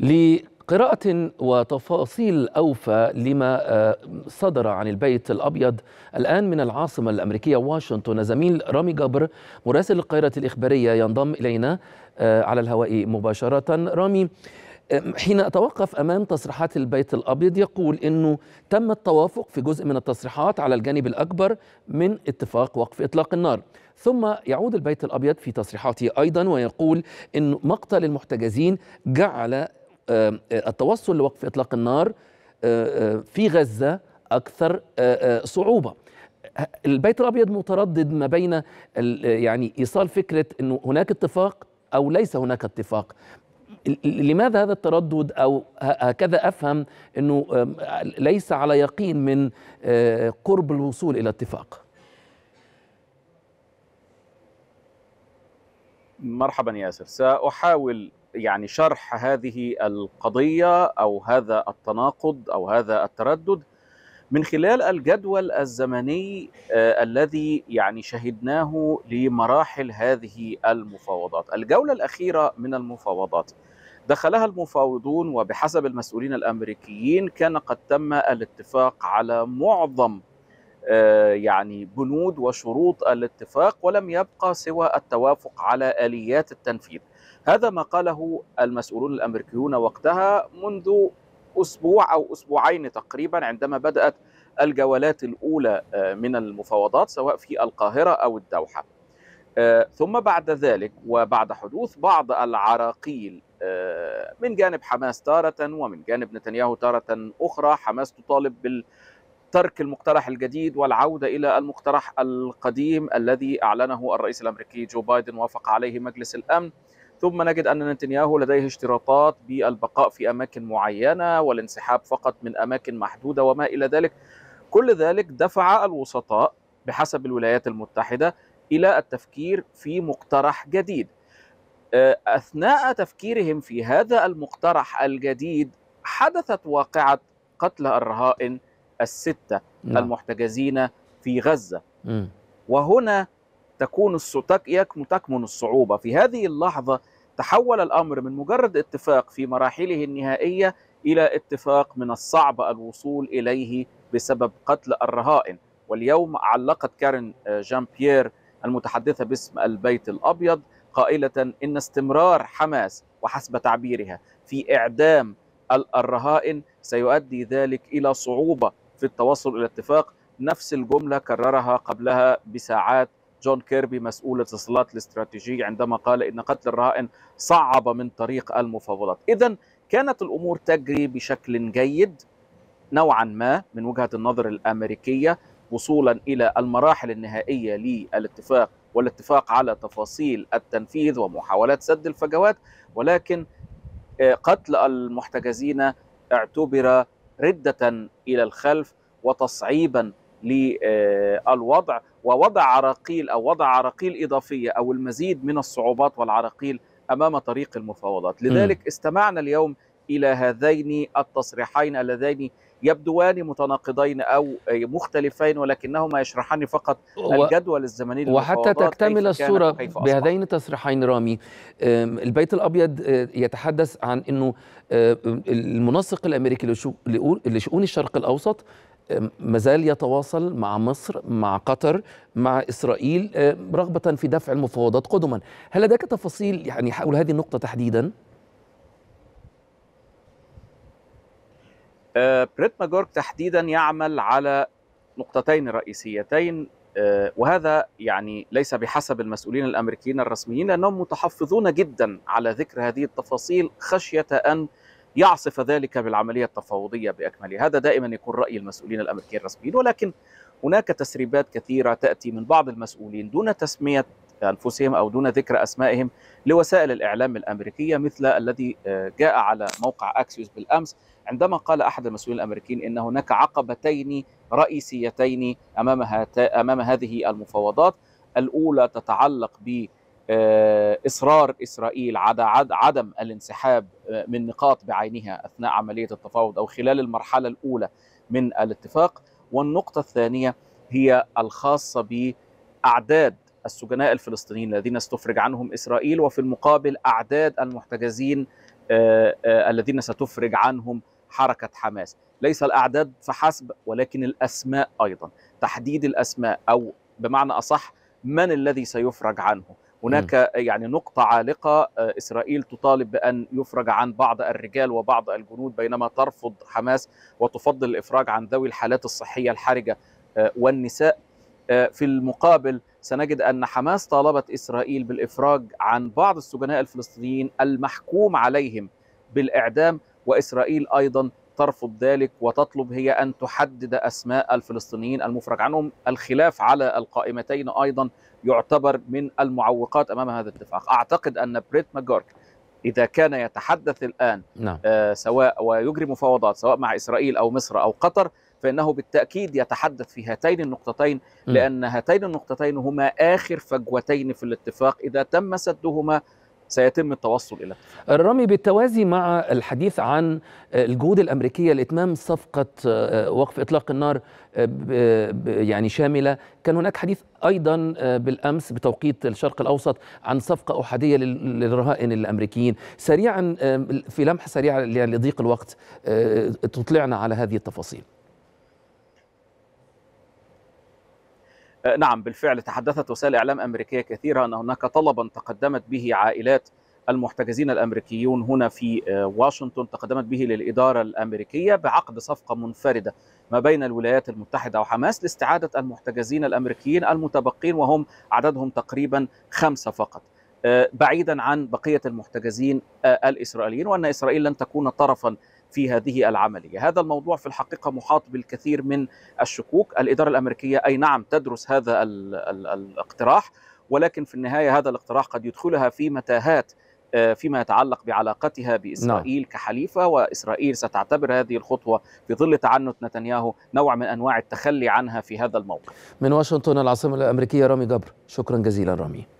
لقراءة وتفاصيل أوفى لما آه، صدر عن البيت الأبيض الآن من العاصمة الأمريكية واشنطن زميل رامي جبر مراسل القاهرة الإخبارية ينضم إلينا آه، على الهواء مباشرة رامي حين أتوقف أمام تصريحات البيت الأبيض يقول أنه تم التوافق في جزء من التصريحات على الجانب الأكبر من اتفاق وقف إطلاق النار ثم يعود البيت الأبيض في تصريحاته أيضا ويقول أن مقتل المحتجزين جعل آه، آه، التوصل لوقف اطلاق النار آه، في غزه اكثر صعوبه البيت الابيض متردد ما بين يعني ايصال فكره انه هناك اتفاق او ليس هناك اتفاق لماذا هذا التردد او هكذا افهم انه ليس على يقين من قرب الوصول الى اتفاق مرحبا ياسر ساحاول يعني شرح هذه القضيه او هذا التناقض او هذا التردد من خلال الجدول الزمني آه، الذي يعني شهدناه لمراحل هذه المفاوضات الجوله الاخيره من المفاوضات دخلها المفاوضون وبحسب المسؤولين الامريكيين كان قد تم الاتفاق على معظم آه، يعني بنود وشروط الاتفاق ولم يبقى سوى التوافق على اليات التنفيذ هذا ما قاله المسؤولون الأمريكيون وقتها منذ أسبوع أو أسبوعين تقريبا عندما بدأت الجولات الأولى آه، من المفاوضات سواء في القاهرة أو الدوحة آه، ثم بعد ذلك وبعد حدوث بعض العراقيل آه، من جانب حماس تارة ومن جانب نتنياهو تارة أخرى حماس تطالب بالترك المقترح الجديد والعودة إلى المقترح القديم الذي أعلنه الرئيس الأمريكي جو بايدن وافق عليه مجلس الأمن ثم نجد أن نتنياهو لديه اشتراطات بالبقاء في أماكن معينة والانسحاب فقط من أماكن محدودة وما إلى ذلك كل ذلك دفع الوسطاء بحسب الولايات المتحدة إلى التفكير في مقترح جديد آه، أثناء تفكيرهم في هذا المقترح الجديد حدثت واقعة قتل الرهائن الستة نعم. المحتجزين في غزة وهنا تكون تكمن الصعوبة في هذه اللحظة تحول الأمر من مجرد اتفاق في مراحله النهائية إلى اتفاق من الصعب الوصول إليه بسبب قتل الرهائن واليوم علقت كارين آه، جان بيير المتحدثة باسم البيت الأبيض قائلة إن استمرار حماس وحسب تعبيرها في إعدام الرهائن سيؤدي ذلك إلى صعوبة في التوصل إلى اتفاق نفس الجملة كررها قبلها بساعات جون كيربي مسؤول الاتصالات الاستراتيجية عندما قال إن قتل الرهائن صعب من طريق المفاوضات إذا كانت الأمور تجري بشكل جيد نوعا ما من وجهة النظر الأمريكية وصولا إلى المراحل النهائية للاتفاق والاتفاق على تفاصيل التنفيذ ومحاولات سد الفجوات ولكن آه، قتل المحتجزين اعتبر ردة إلى الخلف وتصعيبا للوضع ووضع عراقيل او وضع عراقيل اضافيه او المزيد من الصعوبات والعراقيل امام طريق المفاوضات، لذلك استمعنا اليوم الى هذين التصريحين اللذين يبدوان متناقضين او مختلفين ولكنهما يشرحان فقط الجدول الزمني وحتى تكتمل الصوره بهذين التصريحين رامي البيت الابيض أه، يتحدث عن انه أه، المنسق الامريكي لشؤون الشرق الاوسط مازال يتواصل مع مصر مع قطر مع اسرائيل رغبه في دفع المفاوضات قدما هل لديك تفاصيل يعني حول هذه النقطه تحديدا آه، بريت ماجورك تحديدا يعمل على نقطتين رئيسيتين آه، وهذا يعني ليس بحسب المسؤولين الامريكيين الرسميين لانهم متحفظون جدا على ذكر هذه التفاصيل خشيه ان يعصف ذلك بالعمليه التفاوضيه باكملها، هذا دائما يكون راي المسؤولين الامريكيين الرسميين ولكن هناك تسريبات كثيره تاتي من بعض المسؤولين دون تسميه أنفسهم أو دون ذكر أسمائهم لوسائل الإعلام الأمريكية مثل الذي آه، جاء على موقع أكسيوس بالأمس عندما قال أحد المسؤولين الأمريكيين أن هناك عقبتين رئيسيتين أمام, أمام هذه المفاوضات الأولى تتعلق ب آه، إصرار إسرائيل على عدم الانسحاب آه، من نقاط بعينها أثناء عملية التفاوض أو خلال المرحلة الأولى من الاتفاق والنقطة الثانية هي الخاصة بأعداد السجناء الفلسطينيين الذين ستفرج عنهم اسرائيل وفي المقابل اعداد المحتجزين آه، آه، الذين ستفرج عنهم حركه حماس ليس الاعداد فحسب ولكن الاسماء ايضا تحديد الاسماء او بمعنى اصح من الذي سيفرج عنه هناك يعني نقطة عالقة آه، إسرائيل تطالب بأن يفرج عن بعض الرجال وبعض الجنود بينما ترفض حماس وتفضل الإفراج عن ذوي الحالات الصحية الحرجة والنساء آه، في المقابل سنجد أن حماس طالبت إسرائيل بالإفراج عن بعض السجناء الفلسطينيين المحكوم عليهم بالإعدام وإسرائيل أيضا ترفض ذلك وتطلب هي أن تحدد أسماء الفلسطينيين المفرج عنهم الخلاف على القائمتين أيضا يعتبر من المعوقات أمام هذا الاتفاق أعتقد أن بريت ماجورك إذا كان يتحدث الآن نعم. آه سواء ويجري مفاوضات سواء مع إسرائيل أو مصر أو قطر فإنه بالتأكيد يتحدث في هاتين النقطتين لأن هاتين النقطتين هما آخر فجوتين في الاتفاق إذا تم سدهما سيتم التوصل إلى الرمي بالتوازي مع الحديث عن الجهود الأمريكية لإتمام صفقة آه، وقف إطلاق النار آه، يعني شاملة كان هناك حديث أيضا آه، بالأمس بتوقيت الشرق الأوسط عن صفقة أحادية للرهائن الأمريكيين سريعا في لمحة سريعة لضيق الوقت تطلعنا على هذه التفاصيل آه، نعم بالفعل تحدثت وسائل اعلام امريكيه كثيره ان هناك طلبا تقدمت به عائلات المحتجزين الامريكيون هنا في آه، واشنطن تقدمت به للاداره الامريكيه بعقد صفقه منفرده ما بين الولايات المتحده وحماس لاستعاده المحتجزين الامريكيين المتبقين وهم عددهم تقريبا خمسه فقط. بعيدا عن بقيه المحتجزين آه، الاسرائيليين وان اسرائيل لن تكون طرفا في هذه العمليه، هذا الموضوع في الحقيقه محاط بالكثير من الشكوك، الاداره الامريكيه اي نعم تدرس هذا الاقتراح ولكن في النهايه هذا الاقتراح قد يدخلها في متاهات آه، فيما يتعلق بعلاقتها باسرائيل نعم. كحليفه واسرائيل ستعتبر هذه الخطوه في ظل تعنت نتنياهو نوع من انواع التخلي عنها في هذا الموقف. من واشنطن العاصمه الامريكيه رامي جبر، شكرا جزيلا رامي.